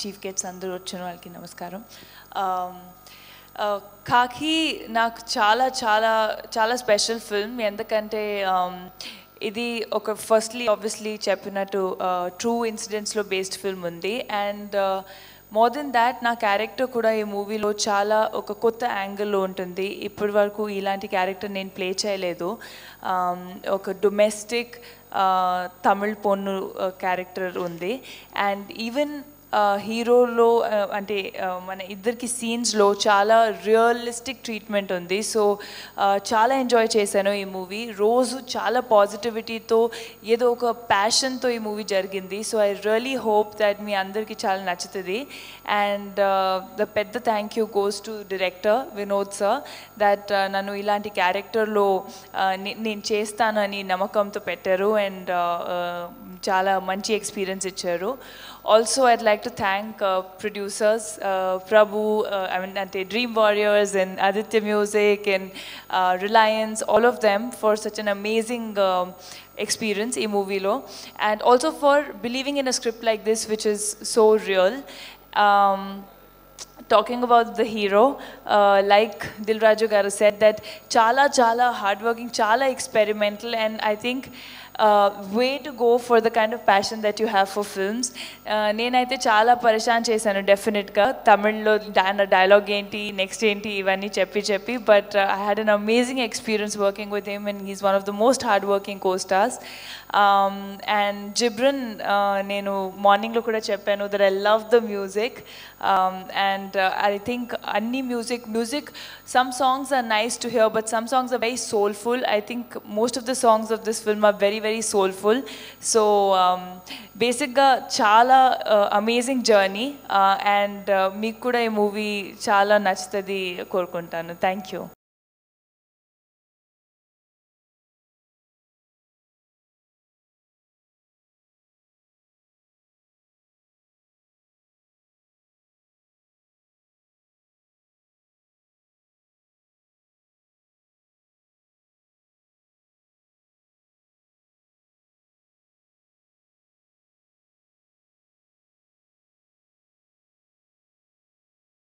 Chief gets అందరూ వచ్చిన వాళ్ళకి నమస్కారం కాకి నాకు చాలా చాలా చాలా స్పెషల్ ఫిల్మ్ ఎందుకంటే ఇది ఒక ఫస్ట్లీ ఆబ్వియస్లీ చెప్పినట్టు ట్రూ ఇన్సిడెంట్స్లో బేస్డ్ ఫిల్మ్ ఉంది అండ్ మోర్ దెన్ దాట్ నా క్యారెక్టర్ కూడా ఈ మూవీలో చాలా ఒక కొత్త యాంగిల్లో ఉంటుంది ఇప్పటి వరకు ఇలాంటి క్యారెక్టర్ నేను ప్లే చేయలేదు ఒక డొమెస్టిక్ తమిళ్ పొన్ను క్యారెక్టర్ ఉంది అండ్ ఈవెన్ హీరోలో అంటే మన ఇద్దరికి సీన్స్లో చాలా రియలిస్టిక్ ట్రీట్మెంట్ ఉంది సో చాలా ఎంజాయ్ చేశాను ఈ మూవీ రోజు చాలా పాజిటివిటీతో ఏదో ఒక ప్యాషన్తో ఈ మూవీ జరిగింది so I really hope that మీ అందరికీ చాలా నచ్చుతుంది అండ్ ద పెద్ద thank you goes to director Vinod sir that నన్ను ఇలాంటి క్యారెక్టర్లో నేను చేస్తానని నమ్మకంతో పెట్టారు అండ్ చాలా మంచి ఎక్స్పీరియన్స్ ఇచ్చారు also I'd like like to thank uh, producers, uh, Prabhu, uh, I mean, Ante Dream Warriors and Aditya Music and uh, Reliance, all of them for such an amazing um, experience, E-Movie Lo. And also for believing in a script like this, which is so real. Um, talking about the hero, uh, like Dilraju Garu said, that chala chala hardworking, chala experimental, and I think uh, way to go for the kind of passion that you have for films. Nenaithe chala parishan chesanu definite ka. Tamil lo dialogue enti, next enti, ivani cheppi cheppi. But uh, I had an amazing experience working with him and he's one of the most hardworking co-stars. Um, and Jibran, nenu uh, morning lo kuda cheppanu that I love the music. Um, and uh, I think any music, music, some songs are nice to hear but some songs are very soulful. I think most of the songs of this film are very, very very soulful so బేసిక్గా చాలా amazing journey and మీకు కూడా ఈ movie చాలా నచ్చుతుంది కోరుకుంటాను thank you